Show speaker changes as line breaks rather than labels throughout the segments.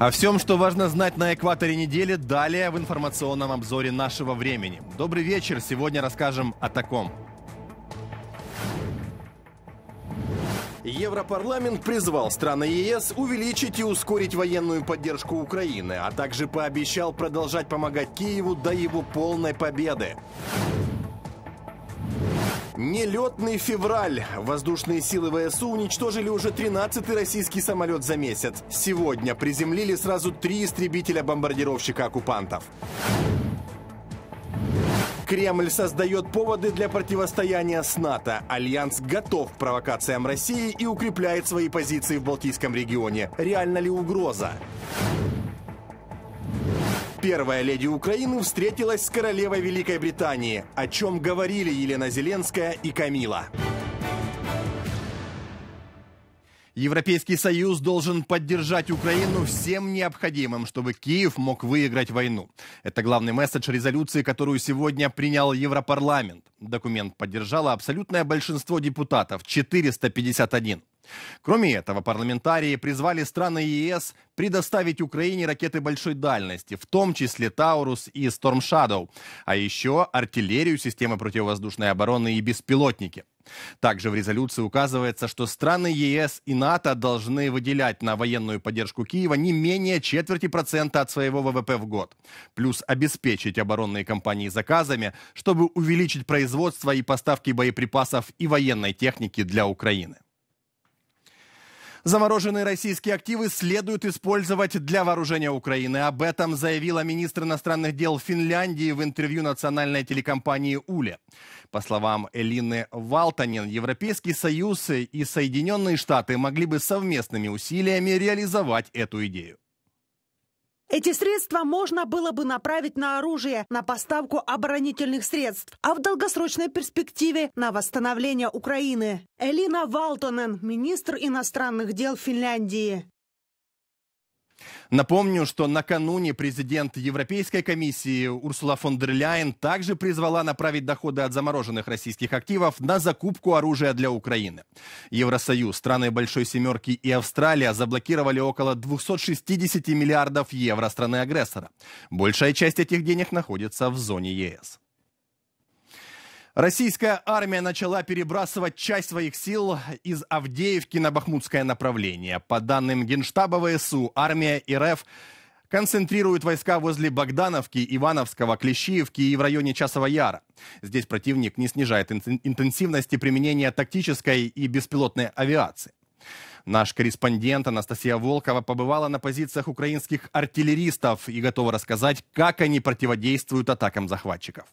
О всем, что важно знать на экваторе недели, далее в информационном обзоре нашего времени. Добрый вечер. Сегодня расскажем о таком. Европарламент призвал страны ЕС увеличить и ускорить военную поддержку Украины, а также пообещал продолжать помогать Киеву до его полной победы. Нелетный февраль. Воздушные силы ВСУ уничтожили уже 13-й российский самолет за месяц. Сегодня приземлили сразу три истребителя-бомбардировщика оккупантов. Кремль создает поводы для противостояния с НАТО. Альянс готов к провокациям России и укрепляет свои позиции в Балтийском регионе. Реально ли угроза? Первая леди Украины встретилась с королевой Великой Британии, о чем говорили Елена Зеленская и Камила. Европейский Союз должен поддержать Украину всем необходимым, чтобы Киев мог выиграть войну. Это главный месседж резолюции, которую сегодня принял Европарламент. Документ поддержало абсолютное большинство депутатов, 451. Кроме этого, парламентарии призвали страны ЕС предоставить Украине ракеты большой дальности, в том числе «Таурус» и «Сторм Shadow, а еще артиллерию, системы противовоздушной обороны и беспилотники. Также в резолюции указывается, что страны ЕС и НАТО должны выделять на военную поддержку Киева не менее четверти процента от своего ВВП в год, плюс обеспечить оборонные компании заказами, чтобы увеличить производство и поставки боеприпасов и военной техники для Украины. Замороженные российские активы следует использовать для вооружения Украины. Об этом заявила министр иностранных дел Финляндии в интервью национальной телекомпании «Уле». По словам Элины Валтанин, Европейский Союз и Соединенные Штаты могли бы совместными усилиями реализовать эту идею.
Эти средства можно было бы направить на оружие, на поставку оборонительных средств, а в долгосрочной перспективе на восстановление Украины. Элина Валтонен, министр иностранных дел Финляндии.
Напомню, что накануне президент Европейской комиссии Урсула фон дер Ляйен также призвала направить доходы от замороженных российских активов на закупку оружия для Украины. Евросоюз, страны Большой Семерки и Австралия заблокировали около 260 миллиардов евро страны-агрессора. Большая часть этих денег находится в зоне ЕС. Российская армия начала перебрасывать часть своих сил из Авдеевки на Бахмутское направление. По данным Генштаба ВСУ, армия РФ концентрирует войска возле Богдановки, Ивановского, Клещиевки и в районе Часова Яра. Здесь противник не снижает интенсивности применения тактической и беспилотной авиации. Наш корреспондент Анастасия Волкова побывала на позициях украинских артиллеристов и готова рассказать, как они противодействуют атакам захватчиков.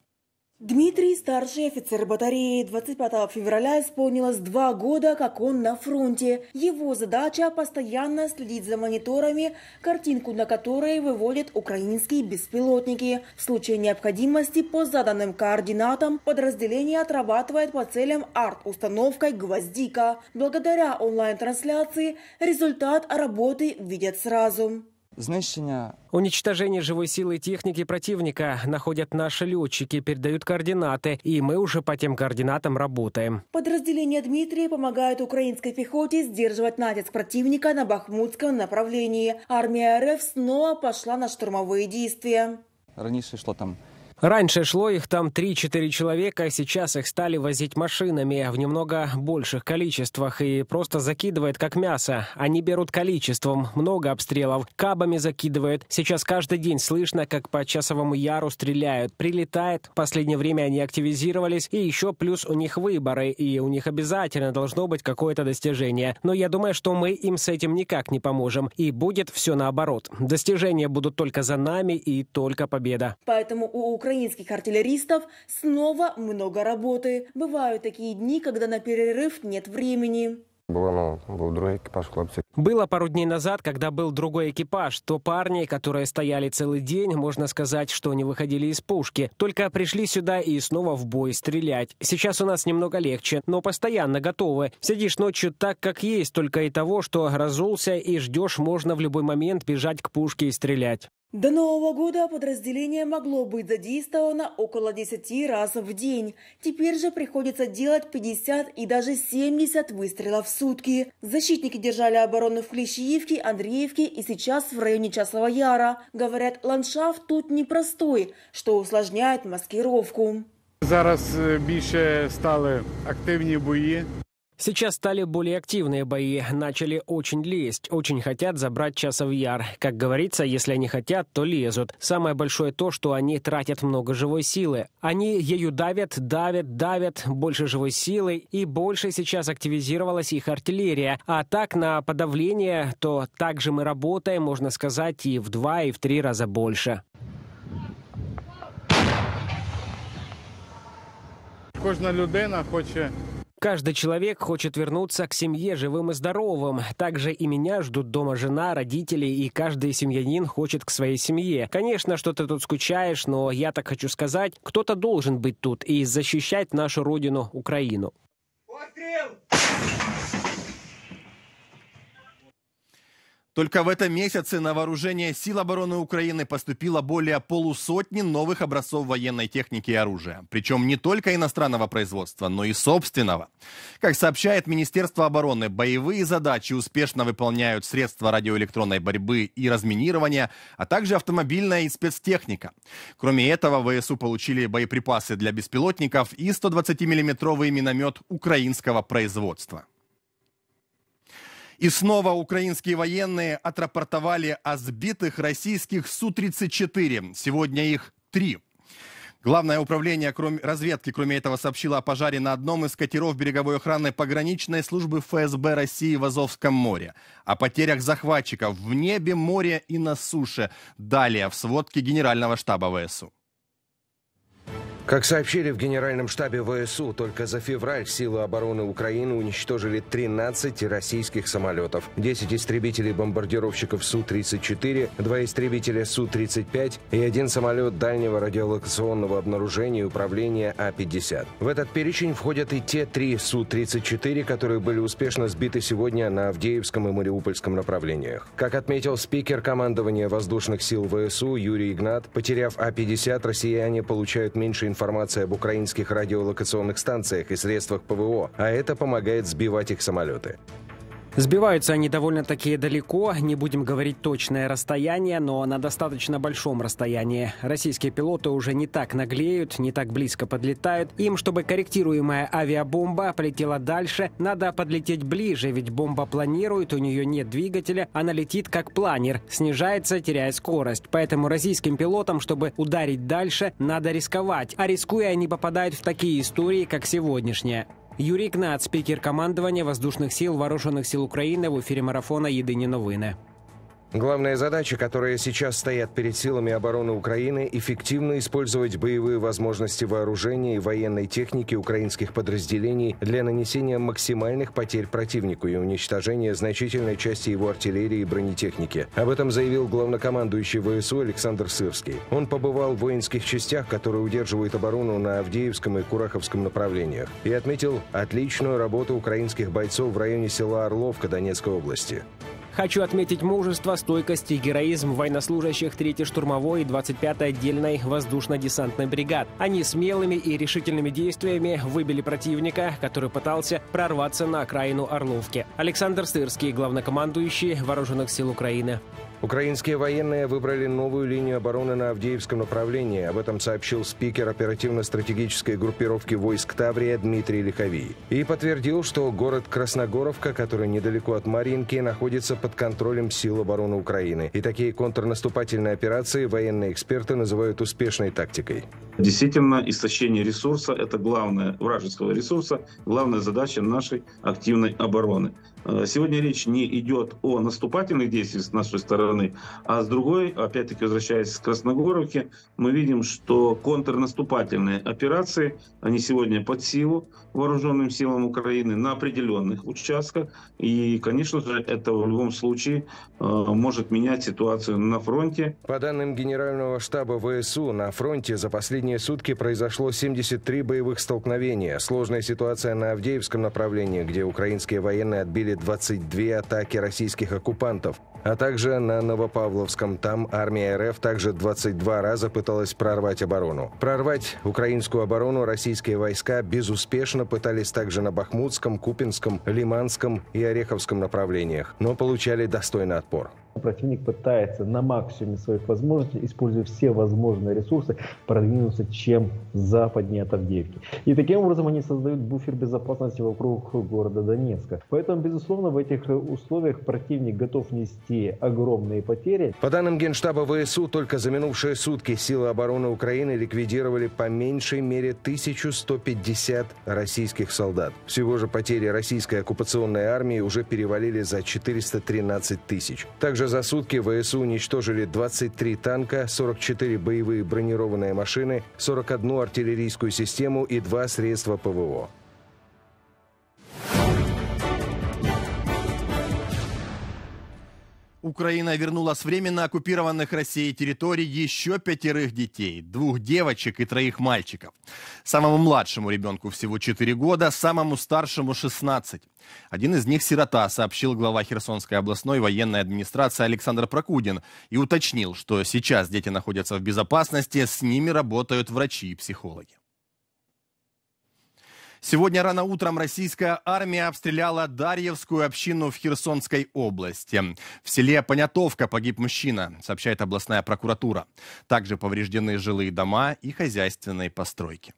Дмитрий, старший офицер батареи, 25 февраля исполнилось два года, как он на фронте. Его задача – постоянно следить за мониторами, картинку на которые выводят украинские беспилотники. В случае необходимости по заданным координатам подразделение отрабатывает по целям арт-установкой «Гвоздика». Благодаря онлайн-трансляции результат работы видят сразу.
Знищення уничтожение живой силы и техники противника находят наши летчики, передают координаты, и мы уже по тем координатам работаем.
Подразделения Дмитрия помогают украинской пехоте сдерживать натиск противника на бахмутском направлении. Армия РФ снова пошла на штурмовые действия.
Раньше шло там Раньше шло их там 3-4 человека, а сейчас их стали возить машинами в немного больших количествах и просто закидывает как мясо. Они берут количеством, много обстрелов, кабами закидывают. Сейчас каждый день слышно, как по часовому яру стреляют. Прилетает, в последнее время они активизировались, и еще плюс у них выборы, и у них обязательно должно быть какое-то достижение. Но я думаю, что мы им с этим никак не поможем, и будет все наоборот. Достижения будут только за нами и только победа.
Поэтому у Украины украинских артиллеристов снова много работы. Бывают такие дни, когда на перерыв нет времени.
Было ну, был другой экипаж пару дней назад, когда был другой экипаж, то парни, которые стояли целый день, можно сказать, что не выходили из пушки. Только пришли сюда и снова в бой стрелять. Сейчас у нас немного легче, но постоянно готовы. Сидишь ночью так, как есть, только и того, что разулся и ждешь, можно в любой момент бежать к пушке и стрелять.
До Нового года подразделение могло быть задействовано около 10 раз в день. Теперь же приходится делать 50 и даже 70 выстрелов в сутки. Защитники держали оборону в Клещиевке, Андреевке и сейчас в районе Часового Яра. Говорят, ландшафт тут непростой, что усложняет маскировку.
Сейчас больше
стали активні бої. Сейчас стали более активные бои, начали очень лезть, очень хотят забрать часов яр. Как говорится, если они хотят, то лезут. Самое большое то, что они тратят много живой силы. Они ею давят, давят, давят, больше живой силы, и больше сейчас активизировалась их артиллерия. А так на подавление, то также мы работаем, можно сказать, и в два, и в три раза больше.
Кожна людина хочет.
Каждый человек хочет вернуться к семье живым и здоровым. Также и меня ждут дома жена, родители, и каждый семьянин хочет к своей семье. Конечно, что ты тут скучаешь, но я так хочу сказать, кто-то должен быть тут и защищать нашу родину
Украину. Пострел! Только в этом месяце на вооружение сил обороны Украины поступило более полусотни новых образцов военной техники и оружия. Причем не только иностранного производства, но и собственного. Как сообщает Министерство обороны, боевые задачи успешно выполняют средства радиоэлектронной борьбы и разминирования, а также автомобильная и спецтехника. Кроме этого, ВСУ получили боеприпасы для беспилотников и 120-миллиметровый миномет украинского производства. И снова украинские военные отрапортовали о сбитых российских Су-34. Сегодня их три. Главное управление кроме, разведки, кроме этого, сообщило о пожаре на одном из катеров береговой охраны пограничной службы ФСБ России в Азовском море. О потерях захватчиков в небе, море и на суше. Далее в сводке Генерального штаба ВСУ.
Как сообщили в Генеральном штабе ВСУ, только за февраль силы обороны Украины уничтожили 13 российских самолетов, 10 истребителей бомбардировщиков Су-34, 2 истребителя Су-35 и один самолет дальнего радиолокационного обнаружения и управления А-50. В этот перечень входят и те три Су-34, которые были успешно сбиты сегодня на Авдеевском и Мариупольском направлениях. Как отметил спикер командования воздушных сил ВСУ Юрий Игнат, потеряв А-50, россияне получают меньше информации информация об украинских радиолокационных станциях и средствах ПВО, а это помогает сбивать их самолеты.
Сбиваются они довольно-таки далеко, не будем говорить точное расстояние, но на достаточно большом расстоянии. Российские пилоты уже не так наглеют, не так близко подлетают. Им, чтобы корректируемая авиабомба полетела дальше, надо подлететь ближе, ведь бомба планирует, у нее нет двигателя, она летит как планер, снижается, теряя скорость. Поэтому российским пилотам, чтобы ударить дальше, надо рисковать. А рискуя, они попадают в такие истории, как сегодняшняя. Юрій Кнац, спікер командування воздушних сил вооруженных сил України в ефірі марафона Єдині новини.
Главная задача, которая сейчас стоит перед силами обороны Украины, эффективно использовать боевые возможности вооружения и военной техники украинских подразделений для нанесения максимальных потерь противнику и уничтожения значительной части его артиллерии и бронетехники. Об этом заявил главнокомандующий ВСУ Александр Сырский. Он побывал в воинских частях, которые удерживают оборону на Авдеевском и Кураховском направлениях, и отметил отличную работу украинских бойцов в районе села Орловка Донецкой области.
Хочу отметить мужество, стойкость и героизм военнослужащих 3-й штурмовой и 25-й отдельной воздушно-десантной бригад. Они смелыми и решительными действиями выбили противника, который пытался прорваться на окраину Орловки. Александр Сырский, главнокомандующий Вооруженных сил Украины. Украинские военные выбрали новую линию обороны на Авдеевском
направлении. Об этом сообщил спикер оперативно-стратегической группировки войск Таврия Дмитрий Лиховий. И подтвердил, что город Красногоровка, который недалеко от Маринки, находится под контролем сил обороны Украины. И такие контрнаступательные операции военные эксперты
называют успешной тактикой. Действительно, истощение ресурса – это главное вражеского ресурса, главная задача нашей активной обороны. Э, сегодня речь не идет о наступательных действиях с нашей стороны, а с другой, опять-таки возвращаясь к Красногоровке, мы видим, что контрнаступательные операции, они сегодня под силу вооруженным силам Украины на определенных участках. И, конечно же, это в любом случае э, может менять ситуацию на фронте. По данным Генерального штаба
ВСУ, на фронте за последние сутки произошло 73 боевых столкновения. Сложная ситуация на Авдеевском направлении, где украинские военные отбили 22 атаки российских оккупантов а также на Новопавловском. Там армия РФ также 22 раза пыталась прорвать оборону. Прорвать украинскую оборону российские войска безуспешно пытались также на Бахмутском, Купинском, Лиманском и Ореховском направлениях, но получали достойный отпор.
Противник пытается на максимуме своих возможностей, используя все возможные ресурсы, продвинуться чем западнее от Авдеевки. И таким образом они создают буфер безопасности вокруг города Донецка. Поэтому, безусловно, в этих условиях противник готов нести такие огромные потери.
По данным Генштаба ВСУ, только за минувшие сутки силы обороны Украины ликвидировали по меньшей мере 1150 российских солдат. Всего же потери российской оккупационной армии уже перевалили за 413 тысяч. Также за сутки ВСУ уничтожили 23 танка, 44 боевые бронированные машины, 41 артиллерийскую систему и два средства ПВО.
Украина вернула с временно оккупированных Россией территорий еще пятерых детей, двух девочек и троих мальчиков. Самому младшему ребенку всего 4 года, самому старшему 16. Один из них сирота, сообщил глава Херсонской областной военной администрации Александр Прокудин и уточнил, что сейчас дети находятся в безопасности, с ними работают врачи и психологи. Сегодня рано утром российская армия обстреляла Дарьевскую общину в Херсонской области. В селе Понятовка погиб мужчина, сообщает областная прокуратура. Также повреждены жилые дома и хозяйственные постройки.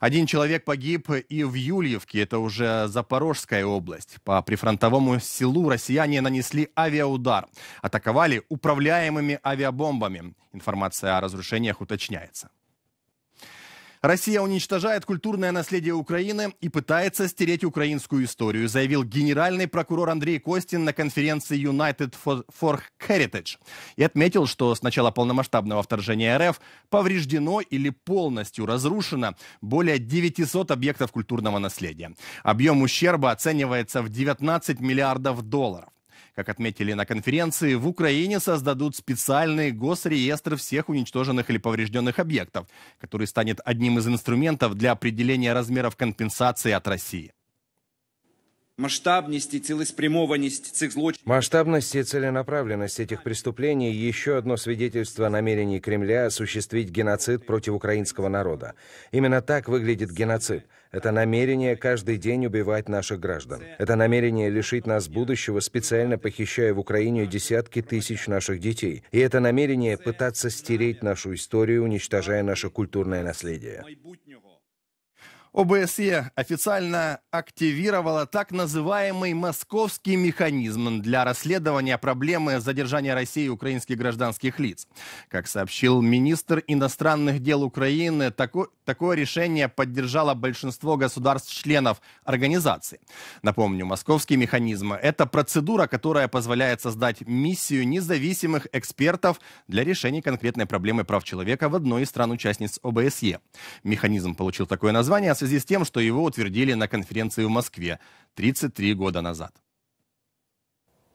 Один человек погиб и в Юльевке, это уже Запорожская область. По прифронтовому селу россияне нанесли авиаудар. Атаковали управляемыми авиабомбами. Информация о разрушениях уточняется. Россия уничтожает культурное наследие Украины и пытается стереть украинскую историю, заявил генеральный прокурор Андрей Костин на конференции United for Heritage и отметил, что с начала полномасштабного вторжения РФ повреждено или полностью разрушено более 900 объектов культурного наследия. Объем ущерба оценивается в 19 миллиардов долларов. Как отметили на конференции, в Украине создадут специальный госреестр всех уничтоженных или поврежденных объектов, который станет одним из инструментов для определения размеров компенсации от России.
Масштабность и целеспрямованность этих злочинов. Масштабность и целенаправленность этих преступлений – еще одно свидетельство намерений Кремля осуществить геноцид против украинского народа. Именно так выглядит геноцид. Это намерение каждый день убивать наших граждан. Это намерение лишить нас будущего, специально похищая в Украине десятки тысяч наших детей. И это намерение пытаться стереть нашу историю, уничтожая наше культурное наследие.
ОБСЕ официально активировала так называемый московский механизм для расследования проблемы задержания России украинских гражданских лиц. Как сообщил министр иностранных дел Украины, тако, такое решение поддержало большинство государств-членов организации. Напомню, московский механизм – это процедура, которая позволяет создать миссию независимых экспертов для решения конкретной проблемы прав человека в одной из стран-участниц ОБСЕ. Механизм получил такое название – в связи с тем, что его утвердили на конференции в Москве 33 года назад.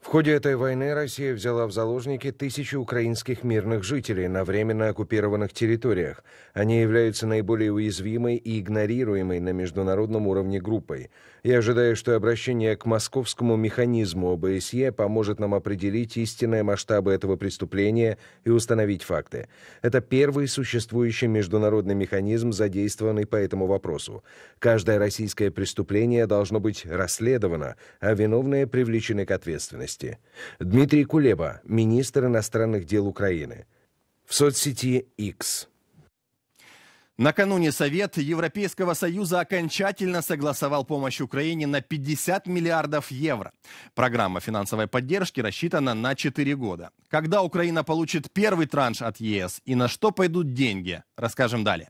В ходе этой войны Россия взяла в заложники тысячи украинских мирных жителей на временно оккупированных территориях. Они являются наиболее уязвимой и игнорируемой на международном уровне группой. Я ожидаю, что обращение к московскому механизму ОБСЕ поможет нам определить истинные масштабы этого преступления и установить факты. Это первый существующий международный механизм, задействованный по этому вопросу. Каждое российское преступление должно быть расследовано, а виновные привлечены к ответственности власти. Дмитрий Кулеба, министр иностранных дел Украины. В соцсети
X. Накануне Совет Европейского Союза окончательно согласовал помощь Украине на 50 миллиардов евро. Программа финансовой поддержки рассчитана на 4 года. Когда Украина получит первый транш от ЕС и на что пойдут деньги, расскажем далее.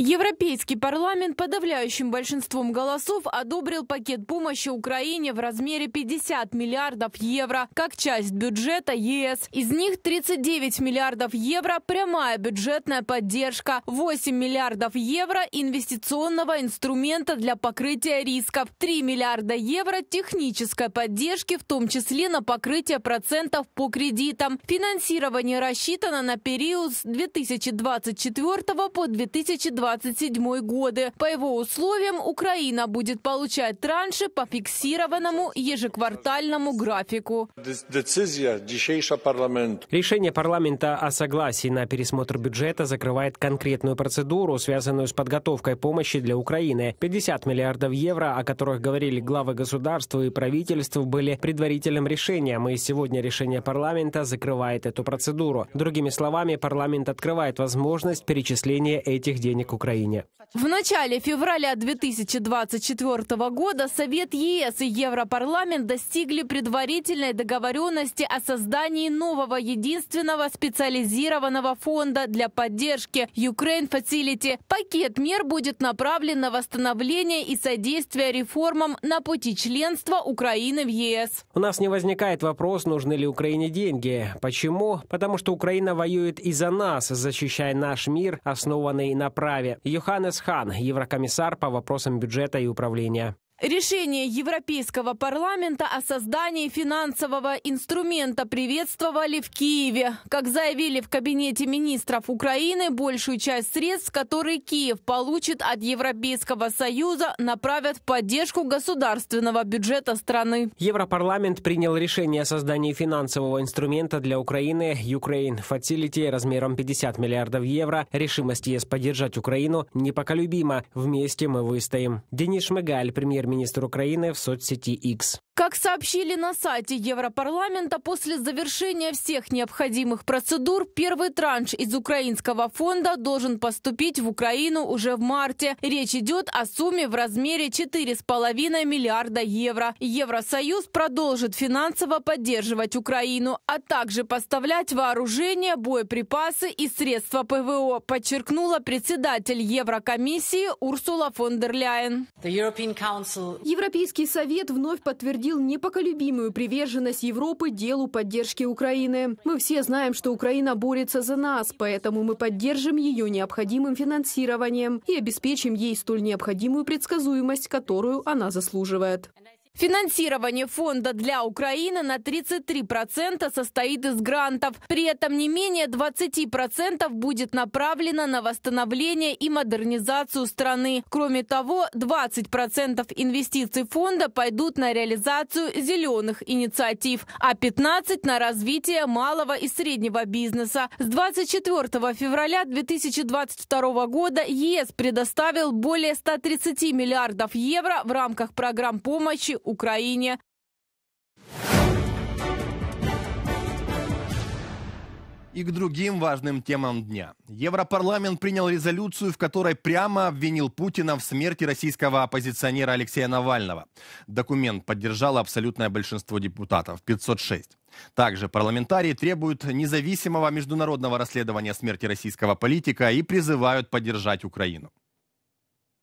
Европейский парламент подавляющим большинством голосов одобрил пакет помощи Украине в размере 50 миллиардов евро как часть бюджета ЕС. Из них 39 миллиардов евро – прямая бюджетная поддержка, 8 миллиардов евро – инвестиционного инструмента для покрытия рисков, 3 миллиарда евро – технической поддержки, в том числе на покрытие процентов по кредитам. Финансирование рассчитано на период с 2024 по 2020 2027 годы. По его условиям Украина будет получать транши по фиксированному ежеквартальному графику.
Решение
парламента о согласии на пересмотр бюджета закрывает конкретную процедуру, связанную с подготовкой помощи для Украины. 50 миллиардов евро, о которых говорили главы государства и правительств, были предварительным решением, и сегодня решение парламента закрывает эту процедуру. Другими словами, парламент открывает возможность перечисления этих денег Украине. Украине.
В начале февраля 2024 года Совет ЕС и Европарламент достигли предварительной договоренности о создании нового единственного специализированного фонда для поддержки Ukraine Facility. Пакет мер будет направлен на восстановление и содействие реформам на пути членства Украины в ЕС.
У нас не возникает вопрос, нужны ли Украине деньги. Почему? Потому что Украина воюет и за нас, защищая наш мир, основанный на праве Варшаве. Йоханнес Хан, еврокомиссар по вопросам бюджета и управления.
Решение Европейского парламента о создании финансового инструмента приветствовали в Киеве. Как заявили в Кабинете министров Украины, большую часть средств, которые Киев получит от Европейского Союза, направят в поддержку государственного бюджета страны.
Европарламент принял решение о создании финансового инструмента для Украины Ukraine Facility размером 50 миллиардов евро. Решимость ЕС поддержать Украину непоколюбима. Вместе мы выстоим. Денис Шмыгаль, премьер премьер-министр Украины в соцсети X.
Как сообщили на сайте Европарламента, после завершения всех необходимых процедур первый транш из украинского фонда должен поступить в Украину уже в марте. Речь идет о сумме в размере 4,5 миллиарда евро. Евросоюз продолжит финансово поддерживать Украину, а также поставлять вооружение, боеприпасы и средства ПВО, подчеркнула председатель Еврокомиссии Урсула фон дер Ляйен.
Европейский совет вновь подтвердил непоколебимую приверженность Европы делу поддержки Украины. Мы все знаем, что Украина борется за нас, поэтому мы поддержим ее необходимым финансированием и обеспечим ей столь необходимую предсказуемость, которую она заслуживает. Финансирование фонда для Украины на
33% состоит из грантов. При этом не менее 20% будет направлено на восстановление и модернизацию страны. Кроме того, 20% инвестиций фонда пойдут на реализацию зеленых инициатив, а 15% на развитие малого и среднего бизнеса. С 24 февраля 2022 года ЕС предоставил более 130 миллиардов евро в рамках программ помощи Украине.
И к другим важным темам дня. Европарламент принял резолюцию, в которой прямо обвинил Путина в смерти российского оппозиционера Алексея Навального. Документ поддержало абсолютное большинство депутатов – 506. Также парламентарии требуют независимого международного расследования смерти российского политика и призывают поддержать Украину.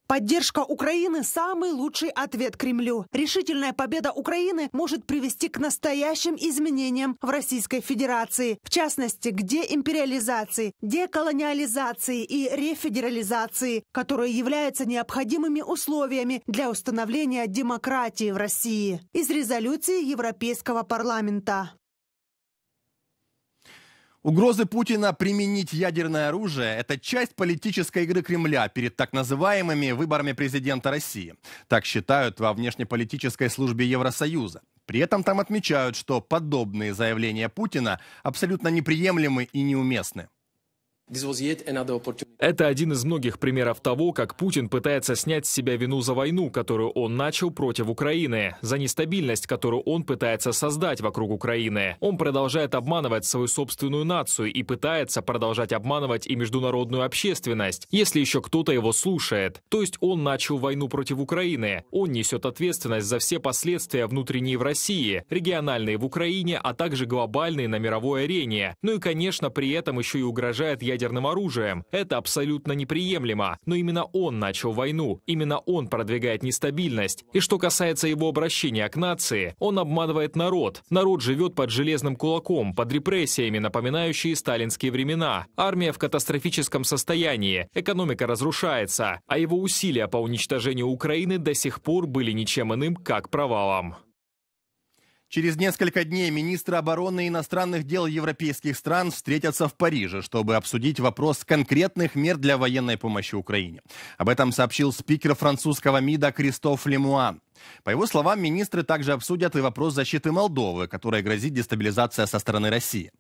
Поддержка Украины – самый лучший ответ Кремлю. Решительная победа Украины может привести к настоящим изменениям в Российской Федерации, в частности, к деимпериализации, деколониализации и рефедерализации, которые являются необходимыми условиями для установления демократии в России. Из резолюции Европейского парламента.
Угрозы Путина применить ядерное оружие – это часть политической игры Кремля перед так называемыми выборами президента России. Так считают во внешнеполитической службе Евросоюза. При этом там отмечают, что подобные заявления Путина абсолютно неприемлемы и неуместны. Это один из многих примеров того, как Путин пытается снять с себя вину за войну, которую он начал против Украины, за нестабильность, которую он пытается создать вокруг Украины. Он продолжает обманывать свою собственную нацию и пытается продолжать обманывать и международную общественность, если еще кто-то его слушает. То есть он начал войну против Украины. Он несет ответственность за все последствия внутренние в России, региональные в Украине, а также глобальные на мировой арене. Ну и, конечно, при этом еще и угрожает я ядерным оружием. Это абсолютно неприемлемо. Но именно он начал войну. Именно он продвигает нестабильность. И что касается его обращения к нации, он обманывает народ. Народ живет под железным кулаком, под репрессиями, напоминающие сталинские времена. Армия в катастрофическом состоянии, экономика разрушается, а его усилия по уничтожению Украины до сих пор были ничем иным, как провалом. Через несколько дней министры обороны и иностранных дел европейских стран встретятся в Париже, чтобы обсудить вопрос конкретных мер для военной помощи Украине. Об этом сообщил спикер французского МИДа Кристоф Лемуан. По его словам, министры также обсудят и вопрос защиты Молдовы, которая грозит дестабилизация со стороны России.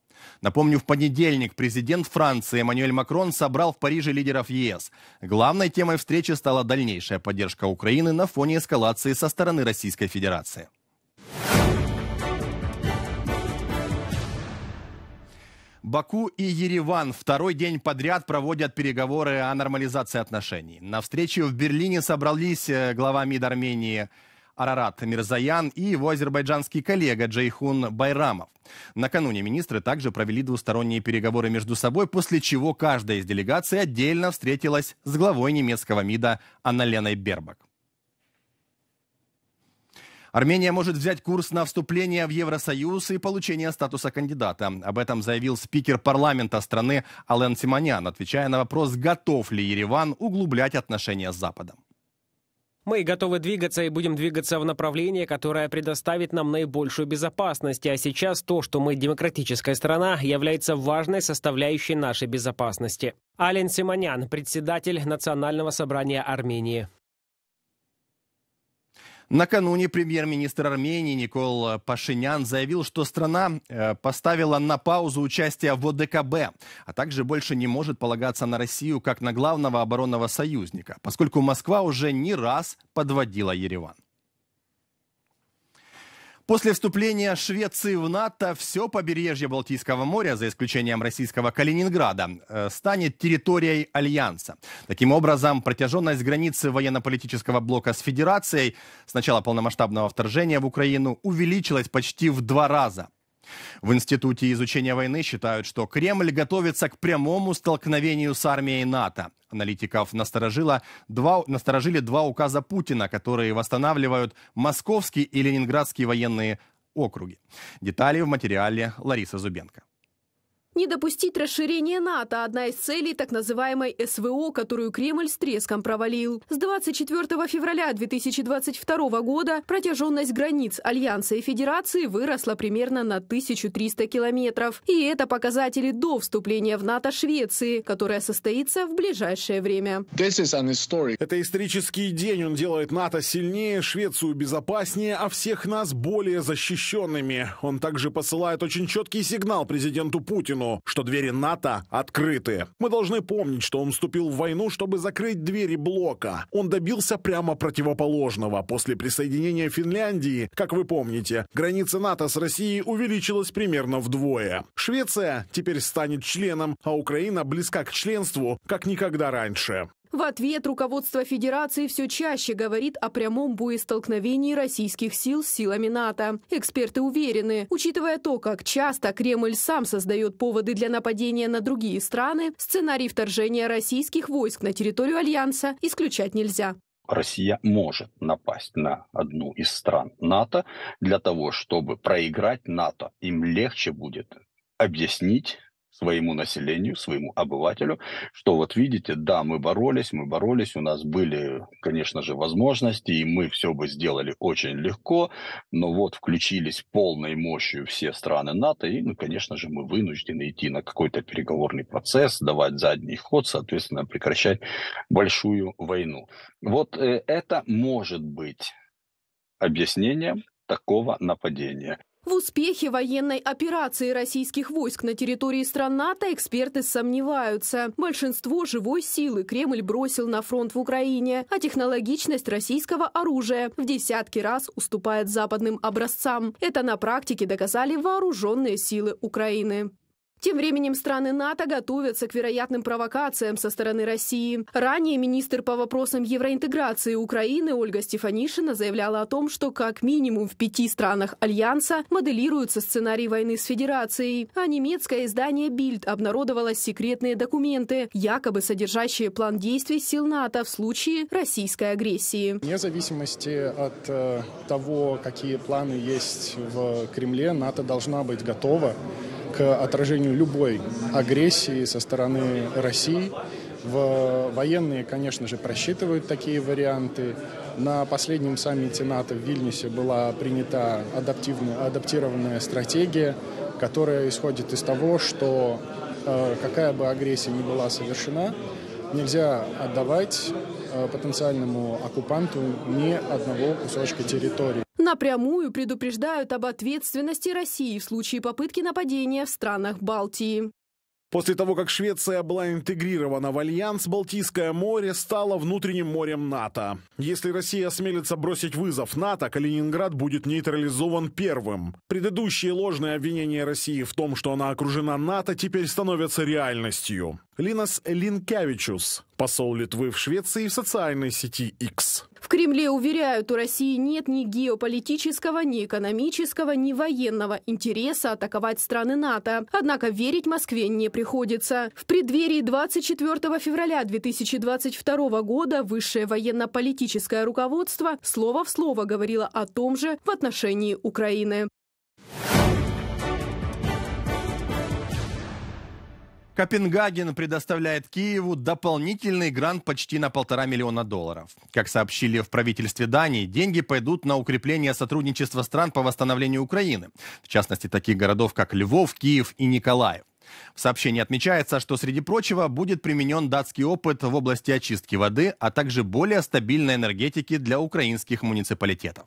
Напомню, в понедельник президент Франции Эммануэль Макрон собрал в Париже лидеров ЕС. Главной темой встречи стала дальнейшая поддержка Украины на фоне эскалации со стороны Российской Федерации. Баку и Ереван второй день подряд проводят переговоры о нормализации отношений. На встречу в Берлине собрались э, глава МИД Армении Арарат Мирзаян и его азербайджанский коллега Джейхун Байрамов. Накануне министры также провели двусторонние переговоры между собой, после чего каждая из делегаций отдельно встретилась с главой немецкого МИДа Анналеной Бербак. Армения может взять курс на вступление в Евросоюз и получение статуса кандидата. Об этом заявил спикер парламента страны Ален Симонян, отвечая на вопрос, готов ли Ереван углублять отношения с Западом.
Мы готовы двигаться и будем двигаться в направлении, которое предоставит нам наибольшую безопасность. А сейчас то, что мы демократическая страна, является важной составляющей нашей безопасности. Ален Симонян, председатель Национального собрания Армении.
Накануне премьер-министр Армении Никол Пашинян заявил, что страна э, поставила на паузу участие в ОДКБ, а также больше не может полагаться на Россию как на главного оборонного союзника, поскольку Москва уже не раз подводила Ереван. После вступления Швеции в НАТО все побережье Балтийского моря, за исключением российского Калининграда, э, станет территорией Альянса. Таким образом, протяженность границы военно-политического блока с Федерацией с начала полномасштабного вторжения в Украину увеличилась почти в два раза. В Институте изучения войны считают, что Кремль готовится к прямому столкновению с армией НАТО. Аналитиков насторожило два, насторожили два указа Путина, которые восстанавливают московские и ленинградские военные округи. Детали в материале Ларисы Зубенко.
Не допустить расширения НАТО – одна из целей так называемой СВО, которую Кремль с треском провалил. С 24 февраля 2022 года протяженность границ Альянса и Федерации выросла примерно на 1300 километров. И это показатели до вступления в НАТО Швеции, которая состоится в ближайшее время.
Это исторический день. Он делает НАТО сильнее, Швецию безопаснее, а всех нас более защищенными. Он также посылает очень четкий сигнал президенту Путину. Путину, что двери НАТО открыты. Мы должны помнить, что он вступил в войну, чтобы закрыть двери блока. Он добился прямо противоположного. После присоединения Финляндии, как вы помните, граница НАТО с Россией увеличилась примерно вдвое. Швеция теперь станет членом, а Украина близка к членству, как никогда раньше.
В ответ руководство Федерации все чаще говорит о прямом боестолкновении российских сил с силами НАТО. Эксперты уверены, учитывая то, как часто Кремль сам создает поводы для нападения на другие страны, сценарий вторжения российских войск на территорию Альянса исключать нельзя.
Россия может напасть на одну из стран НАТО для того, чтобы проиграть НАТО. Им легче будет объяснить своему населению, своему обывателю, что вот видите, да, мы боролись, мы боролись, у нас были, конечно же, возможности, и мы все бы сделали очень легко, но вот включились полной мощью все страны НАТО, и, ну, конечно же, мы вынуждены идти на какой-то переговорный процесс, давать задний ход, соответственно, прекращать большую войну. Вот э, это может быть объяснением такого нападения.
В успехе военной операции российских войск на территории стран НАТО эксперты сомневаются. Большинство живой силы Кремль бросил на фронт в Украине, а технологичность российского оружия в десятки раз уступает западным образцам. Это на практике доказали вооруженные силы Украины. Тем временем страны НАТО готовятся к вероятным провокациям со стороны России. Ранее министр по вопросам евроинтеграции Украины Ольга Стефанишина заявляла о том, что как минимум в пяти странах Альянса моделируется сценарий войны с Федерацией. А немецкое издание Bild обнародовало секретные документы, якобы содержащие план действий сил НАТО в случае российской агрессии.
Вне зависимости от э, того, какие планы есть в Кремле, НАТО должна быть готова к отражению отражению любой агрессии со стороны России. В военные, конечно же, просчитывают такие варианты. На последнем саммите НАТО в Вильнюсе была принята адаптивная, адаптированная стратегия, которая исходит из того, что э, какая бы агрессия ни была совершена, нельзя отдавать э, потенциальному оккупанту ни одного кусочка территории
напрямую предупреждают об ответственности России в случае попытки нападения в странах Балтии.
После того, как Швеция была интегрирована в Альянс, Балтийское море стало внутренним морем НАТО. Если Россия осмелится бросить вызов НАТО, Калининград будет нейтрализован первым. Предыдущие ложные обвинения России в том, что она окружена НАТО, теперь становятся реальностью. Линас Линкевичус, посол Литвы в Швеции в социальной сети X. В Кремле
уверяют, у России нет ни геополитического, ни экономического, ни военного интереса атаковать страны НАТО. Однако верить Москве не приходится. В преддверии 24 февраля 2022 года высшее военно-политическое руководство слово в слово говорило о том же в отношении Украины.
Копенгаген предоставляет Киеву дополнительный грант почти на полтора миллиона долларов. Как сообщили в правительстве Дании, деньги пойдут на укрепление сотрудничества стран по восстановлению Украины, в частности таких городов, как Львов, Киев и Николаев. В сообщении отмечается, что, среди прочего, будет применен датский опыт в области очистки воды, а также более стабильной энергетики для украинских муниципалитетов.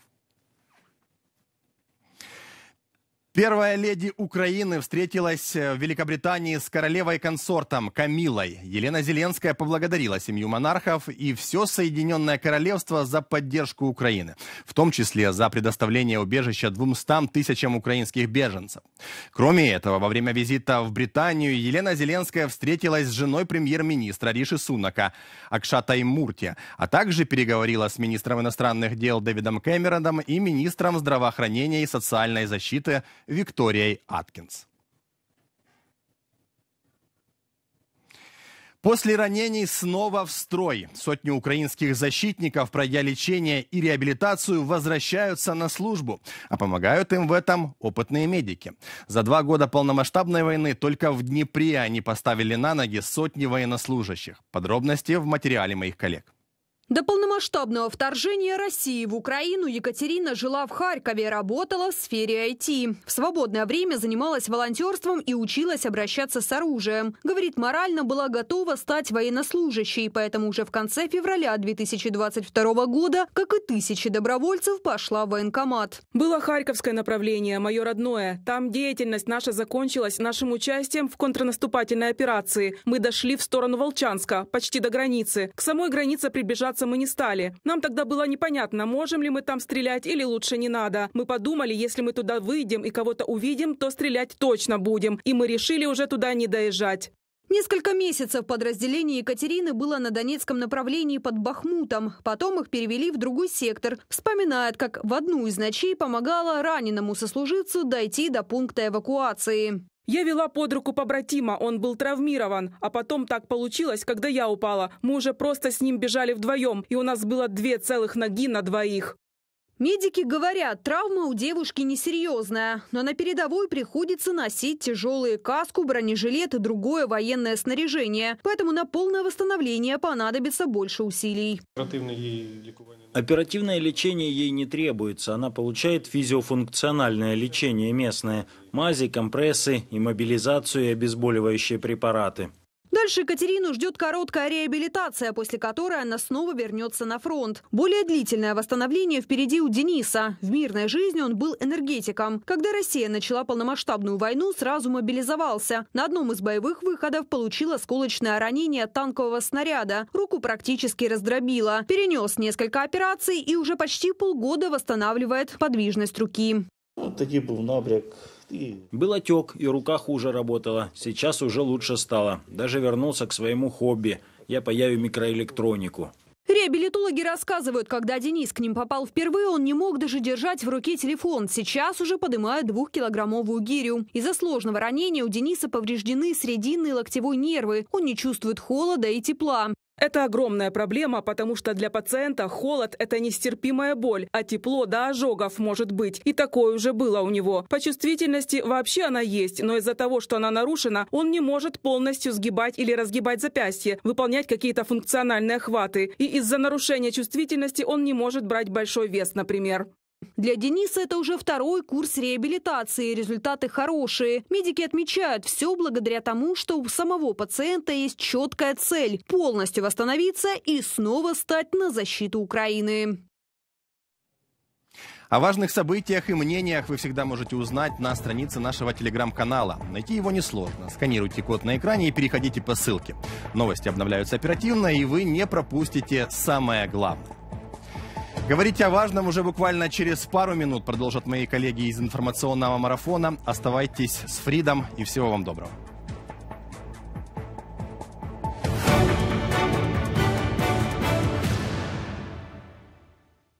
Первая леди Украины встретилась э, в Великобритании с королевой-консортом Камилой. Елена Зеленская поблагодарила семью монархов и все Соединенное Королевство за поддержку Украины, в том числе за предоставление убежища 200 тысячам украинских беженцев. Кроме этого, во время визита в Британию Елена Зеленская встретилась с женой премьер-министра Риши Сунака Акшатой Мурти, а также переговорила с министром иностранных дел Дэвидом Кэмероном и министром здравоохранения и социальной защиты Викторией Аткинс. После ранений снова в строй. Сотни украинских защитников, пройдя лечение и реабилитацию, возвращаются на службу. А помогают им в этом опытные медики. За два года полномасштабной войны только в Днепре они поставили на ноги сотни военнослужащих. Подробности в материале моих коллег.
До полномасштабного вторжения России в Украину Екатерина жила в Харькове работала в сфере IT. В свободное время занималась волонтерством и училась обращаться с оружием. Говорит, морально была готова стать военнослужащей, поэтому уже в конце февраля 2022 года, как и тысячи добровольцев, пошла в военкомат.
Было харьковское направление, мое родное. Там деятельность наша закончилась нашим участием в контрнаступательной операции. Мы дошли в сторону Волчанска, почти до границы. К самой границе прибежаться возвращаться мы не стали. Нам тогда было непонятно, можем ли мы там стрелять или лучше не надо. Мы подумали, если мы туда выйдем и кого-то увидим, то стрелять точно будем. И мы решили уже туда не доезжать.
Несколько месяцев подразделение Екатерины было на Донецком направлении под Бахмутом. Потом их перевели в другой сектор. Вспоминает, как в одну из ночей помогала раненому сослужицу дойти до пункта эвакуации.
Я вела под руку побратима, он был травмирован. А потом так получилось, когда я упала. Мы уже просто с ним бежали вдвоем, и у нас было две целых ноги на двоих.
Медики говорят, травма у девушки несерьезная, но на передовой приходится носить тяжелые каску, бронежилет и другое военное снаряжение. Поэтому на полное восстановление понадобится больше усилий.
Оперативное лечение ей не требуется. Она получает физиофункциональное лечение местное.
Мази, компрессы, иммобилизацию и обезболивающие препараты.
Дальше Катерину ждет короткая реабилитация, после которой она снова вернется на фронт. Более длительное восстановление впереди у Дениса. В мирной жизни он был энергетиком. Когда Россия начала полномасштабную войну, сразу мобилизовался. На одном из боевых выходов получил осколочное ранение танкового снаряда. Руку практически раздробило. Перенес несколько операций и уже почти полгода восстанавливает подвижность руки.
Вот такие был набряк был отек, и рука хуже работала. Сейчас уже лучше стало. Даже вернулся к своему хобби. Я паяю микроэлектронику.
Реабилитологи рассказывают, когда Денис к ним попал впервые, он не мог даже держать в руке телефон. Сейчас уже поднимают двухкилограммовую гирю. Из-за сложного ранения у Дениса повреждены срединные локтевой нервы. Он не чувствует холода и тепла.
Это огромная проблема, потому что для пациента холод – это нестерпимая боль, а тепло до ожогов может быть. И такое уже было у него. По чувствительности вообще она есть, но из-за того, что она нарушена, он не может полностью сгибать или разгибать запястье, выполнять какие-то функциональные хваты. И из-за нарушения чувствительности он не может брать большой вес, например.
Для Дениса это уже второй курс реабилитации, результаты хорошие. Медики отмечают, все благодаря тому, что у самого пациента есть четкая цель – полностью восстановиться и снова стать на защиту Украины.
О важных событиях и мнениях вы всегда можете узнать на странице нашего телеграм-канала. Найти его несложно. Сканируйте код на экране и переходите по ссылке. Новости обновляются оперативно, и вы не пропустите самое главное. Говорить о важном уже буквально через пару минут продолжат мои коллеги из информационного марафона. Оставайтесь с Фридом и всего вам доброго.